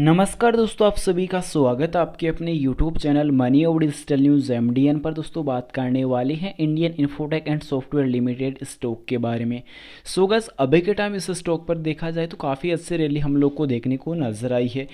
नमस्कार दोस्तों आप सभी का स्वागत है आपके अपने YouTube चैनल मनी और डिजिटल न्यूज़ एम पर दोस्तों बात करने वाले हैं Indian Infotech and software limited stock के बारे में सो गस अभी के टाइम इस स्टॉक पर देखा जाए तो काफ़ी अच्छी रैली हम लोग को देखने को नजर आई है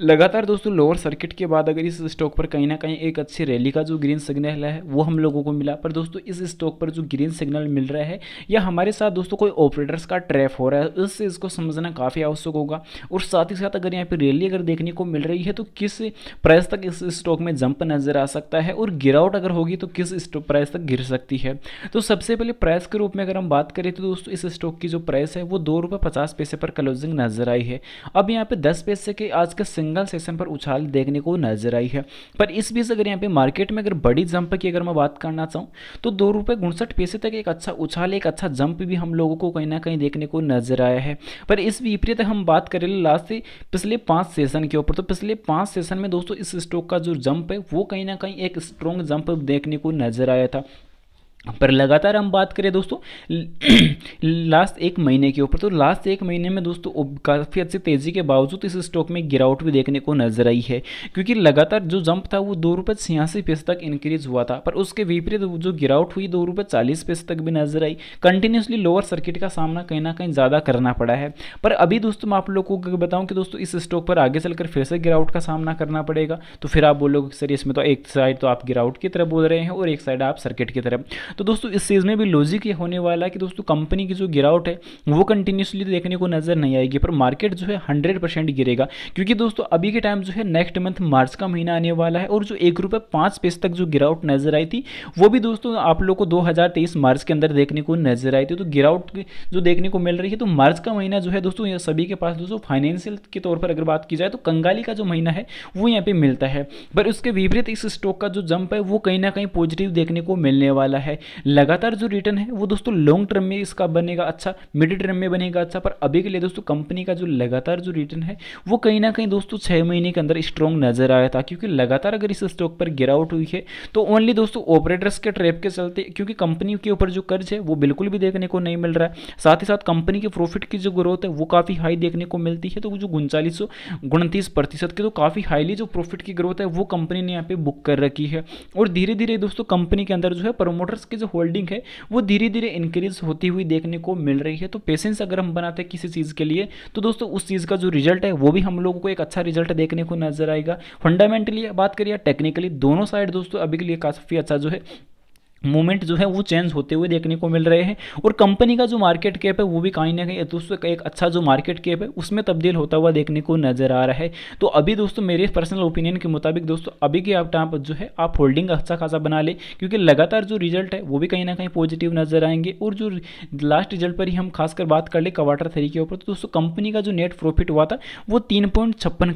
लगातार दोस्तों लोअर सर्किट के बाद अगर इस स्टॉक पर कहीं ना कहीं एक अच्छी रैली का जो ग्रीन सिग्नल है वो हम लोगों को मिला पर दोस्तों इस स्टॉक पर जो ग्रीन सिग्नल मिल रहा है या हमारे साथ दोस्तों कोई ऑपरेटर्स का ट्रैप हो रहा है उससे इसको समझना काफ़ी आवश्यक होगा और साथ ही साथ अगर यहाँ पर रैली तेज़ी अगर देखने को मिल रही है तो किस प्राइस तक इस स्टॉक में जंप नज़र आ सकता है और गिरावट अगर होगी तो किस प्राइस तक गिर सकती है तो सबसे पहले प्राइस के रूप में अगर हम बात करें तो दोस्तों इस स्टॉक की जो प्राइस है वो दो रुपये पचास पैसे पर क्लोजिंग नज़र आई है अब यहाँ पे दस पैसे के आज के सिंगल सेशन पर उछाल देखने को नज़र आई है पर इस बीच अगर यहाँ पे मार्केट में अगर बड़ी जंप की अगर मैं बात करना चाहूँ तो दो रुपये उनसठ पैसे तक एक अच्छा उछाल एक अच्छा जंप भी हम लोगों को कहीं ना कहीं देखने को नज़र आया है पर इस विपरीत हम बात करें लास्ट पिछले पाँच सेशन के ऊपर तो पिछले पाँच सेशन में दोस्तों इस स्टॉक का जो जंप है वो कहीं ना कहीं एक स्ट्रॉन्ग जंप देखने को नजर आया था पर लगातार हम बात करें दोस्तों लास्ट एक महीने के ऊपर तो लास्ट एक महीने में दोस्तों काफ़ी अच्छी तेज़ी के बावजूद इस स्टॉक में गिरावट भी देखने को नजर आई है क्योंकि लगातार जो जंप था वो दो रुपये छियासी पैसे तक इंक्रीज हुआ था पर उसके विपरीत जो गिरावट हुई दो रुपये चालीस पैसे तक भी नजर आई कंटिन्यूसली लोअर सर्किट का सामना कहीं ना कहीं ज़्यादा करना पड़ा है पर अभी दोस्तों मैं आप लोगों को बताऊँ कि दोस्तों इस स्टॉक पर आगे चलकर फिर से गिरावट का सामना करना पड़ेगा तो फिर आप बोलोगे सर इसमें तो एक साइड तो आप गिरावट की तरफ बोल रहे हैं और एक साइड आप सर्किट की तरफ तो दोस्तों इस सीज में भी लॉजिक ये होने वाला है कि दोस्तों कंपनी की जो गिरावट है वो कंटिन्यूसली तो देखने को नजर नहीं आएगी पर मार्केट जो है हंड्रेड परसेंट गिरेगा क्योंकि दोस्तों अभी के टाइम जो है नेक्स्ट मंथ मार्च का महीना आने वाला है और जो एक रुपये पाँच पैसे तक जो गिरावट नजर आई थी वो भी दोस्तों आप लोग को दो मार्च के अंदर देखने को नजर आई थी तो गिरावट जो देखने को मिल रही है तो मार्च का महीना जो है दोस्तों सभी के पास दोस्तों फाइनेंशियल के तौर पर अगर बात की जाए तो कंगाली का जो महीना है वो यहाँ पे मिलता है पर उसके विपरीत इस स्टॉक का जो जंप है वो कहीं ना कहीं पॉजिटिव देखने को मिलने वाला है है लगातार जो रिटर्न है वो दोस्तों लॉन्ग टर्म में इसका बनेगा अच्छा मिड टर्म में बनेगा अच्छा पर अभी के लिए दोस्तों कंपनी का जो लगातार जो रिटर्न है वो कहीं ना कहीं दोस्तों छः महीने के अंदर स्ट्रॉन्ग नजर आया था क्योंकि लगातार अगर इस स्टॉक पर गिरावट हुई है तो ओनली दोस्तों ऑपरेटर्स के ट्रैप के चलते क्योंकि कंपनी के ऊपर जो कर्ज है वो बिल्कुल भी देखने को नहीं मिल रहा है साथ ही साथ कंपनी के प्रॉफिट की जो ग्रोथ है वो काफ़ी हाई देखने को मिलती है तो वो जो उनचालीस उनतीस प्रतिशत तो की तो काफ़ी हाईली जो प्रॉफिट की ग्रोथ है वो कंपनी ने यहाँ पे बुक कर रखी है और धीरे धीरे दोस्तों कंपनी के अंदर जो है प्रोमोटर्स उसकी जो होल्डिंग है वो धीरे धीरे इंक्रीज होती हुई देखने को मिल रही है तो पेशेंस अगर हम बनाते हैं किसी चीज़ के लिए तो दोस्तों उस चीज़ का जो रिजल्ट है वो भी हम लोगों को एक अच्छा रिजल्ट देखने को नजर आएगा फंडामेंटली बात करिए टेक्निकली दोनों साइड दोस्तों अभी के लिए काफ़ी अच्छा जो है मूवमेंट जो है वो चेंज होते हुए देखने को मिल रहे हैं और कंपनी का जो मार्केट कैप है वो भी कहीं ना कहीं दोस्तों का एक अच्छा जो मार्केट कैप है उसमें तब्दील होता हुआ देखने को नजर आ रहा है तो अभी दोस्तों मेरे पर्सनल ओपिनियन के मुताबिक दोस्तों अभी के आप टाइम जो है आप होल्डिंग अच्छा खासा बना लें क्योंकि लगातार जो रिजल्ट है वो भी कहीं ना कहीं पॉजिटिव नजर आएंगे और जो लास्ट रिजल्ट पर ही हम खासकर बात कर ले क्वार्टर थ्री के ऊपर तो दोस्तों कंपनी का जो नेट प्रॉफिट हुआ था वो तीन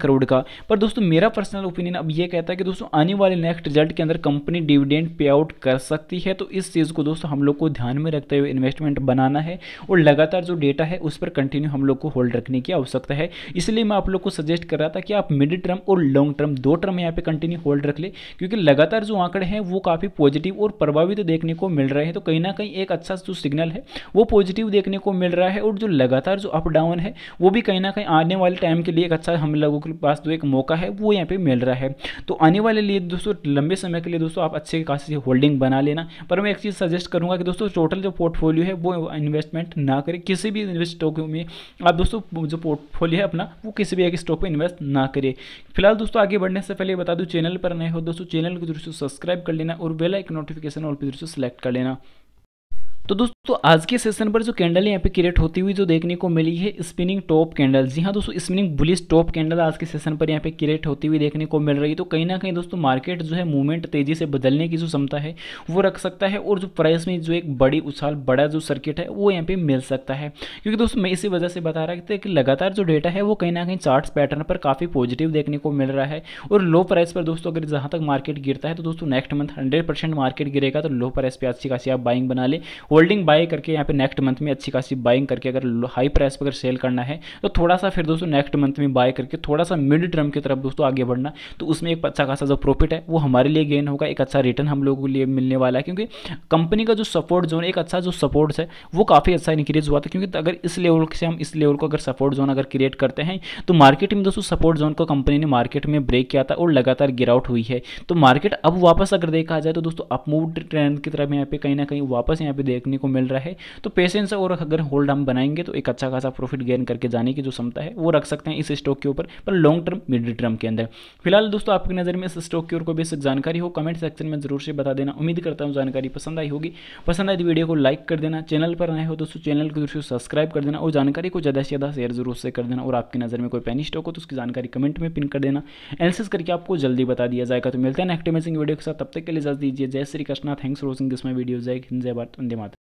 करोड़ का पर दोस्तों मेरा पर्सनल ओपिनियन अब ये कहता है कि दोस्तों आने वाले नेक्स्ट रिजल्ट के अंदर कंपनी डिविडेंड पे आउट कर सकती है तो इस चीज़ को दोस्तों हम लोग को ध्यान में रखते हुए इन्वेस्टमेंट बनाना है और लगातार जो डेटा है उस पर कंटिन्यू हम लोग को होल्ड रखने की आवश्यकता है इसलिए मैं आप लोग को सजेस्ट कर रहा था कि आप मिड टर्म और लॉन्ग टर्म दो टर्म यहाँ पर कंटिन्यू होल्ड रख ले क्योंकि लगातार जो आंकड़े हैं वो काफ़ी पॉजिटिव और प्रभावित देखने को मिल रहे हैं तो कहीं ना कहीं एक अच्छा जो सिग्नल है वो पॉजिटिव देखने को मिल रहा है और जो लगातार जो अप डाउन है वो भी कहीं ना कहीं आने वाले टाइम के लिए एक अच्छा हम लोगों के पास जो एक मौका है वो यहाँ पर मिल रहा है तो आने वाले लिए दोस्तों लंबे समय के लिए दोस्तों आप अच्छे खासी होल्डिंग बना लेना पर मैं एक चीज़ सजेस्ट करूँगा कि दोस्तों टोटल जो पोर्टफोलियो है वो इन्वेस्टमेंट ना करें किसी भी स्टॉक में आप दोस्तों जो पोर्टफोलियो है अपना वो किसी भी एक स्टॉक पर इन्वेस्ट ना करें फिलहाल दोस्तों आगे बढ़ने से पहले बता दूँ चैनल पर नए हो दोस्तों चैनल को जरूर सब्सक्राइब कर लेना और बेलाइक नोटिफिकेशन ऑल पर जरूर सेलेक्ट कर लेना तो दोस्तों आज के सेशन पर जो कैंडल यहाँ पे क्रिएट होती हुई जो देखने को मिली है स्पिनिंग टॉप कैंडल जी हाँ दोस्तों स्पिनिंग बुलिस टॉप कैंडल आज के सेशन पर यहाँ पे क्रिएट होती हुई देखने को मिल रही है तो कहीं ना कहीं दोस्तों मार्केट जो है मूवमेंट तेजी से बदलने की जो क्षमता है वो रख सकता है और जो प्राइस में जो एक बड़ी उछाल बड़ा जो सर्किट है वो यहाँ पर मिल सकता है क्योंकि दोस्तों मैं इसी वजह से बता रहा था कि लगातार जो डेटा है वो कहीं ना कहीं चार्ट पैटर्न पर काफ़ी पॉजिटिव देखने को मिल रहा है और लो प्राइस पर दोस्तों अगर जहाँ तक मार्केट गिरता है तो दोस्तों नेक्स्ट मंथ हंड्रेड मार्केट गिरेगा तो लो प्राइस पर अच्छी खासी आप बाइंग बना ले और होल्डिंग बाय करके यहाँ पे नेक्स्ट मंथ में अच्छी खासी बाइंग करके अगर हाई प्राइस पर अगर सेल करना है तो थोड़ा सा फिर दोस्तों नेक्स्ट मंथ में बाय करके थोड़ा सा मिड टर्म की तरफ दोस्तों आगे बढ़ना तो उसमें एक अच्छा खासा जो प्रॉफिट है वो हमारे लिए गेन होगा एक अच्छा रिटर्न हम लोगों के लिए मिलने वाला है क्योंकि कंपनी का जो सपोर्ट जोन एक अच्छा जो सपोर्ट्स है वो काफ़ी अच्छा इंक्रीज हुआ था क्योंकि अगर इस लेवल से हम इस लेवल को अगर सपोर्ट जोन अगर क्रिएट करते हैं तो मार्केट में दोस्तों सपोर्ट जोन को कंपनी ने मार्केट में ब्रेक किया था और लगातार गिरावट हुई है तो मार्केट अब वापस अगर देखा जाए तो दोस्तों अपमूव ट्रेंड की तरफ यहाँ पे कहीं ना कहीं वापस यहाँ पे देखने देखने को मिल रहा है तो पेशेंस और अगर होल्ड हम बनाएंगे तो एक अच्छा खासा प्रॉफिट गेन करके जाने की जो क्षमता है वो रख सकते हैं इस स्टॉक के ऊपर पर लॉन्ग टर्म मिड टर्म के अंदर फिलहाल दोस्तों आपकी नज़र में इस स्टॉक की ओर को बेसिक जानकारी हो कमेंट सेक्शन में जरूर से बता देना उम्मीद करता हूँ जानकारी पसंद आई होगी पसंद आई तो वीडियो को लाइक कर देना चैनल पर नए हो दोस्तों चैनल को जरूर सब्सक्राइब कर देना और जानकारी को ज़्यादा से ज़्यादा शेयर जरूर से कर देना और आपकी नज़र में कोई पैनी स्टॉक हो तो उसकी जानकारी कमेंट में पिन कर देना एनालिसिस करके आपको जल्दी बता दिया जाएगा तो मिलते हैं नेक्स्ट अमेजिंग वीडियो के साथ तब तक के लिए जल्द दीजिए जय Shri Krishna thanks for watching this my video जय हिंद जय भारत वंदे माता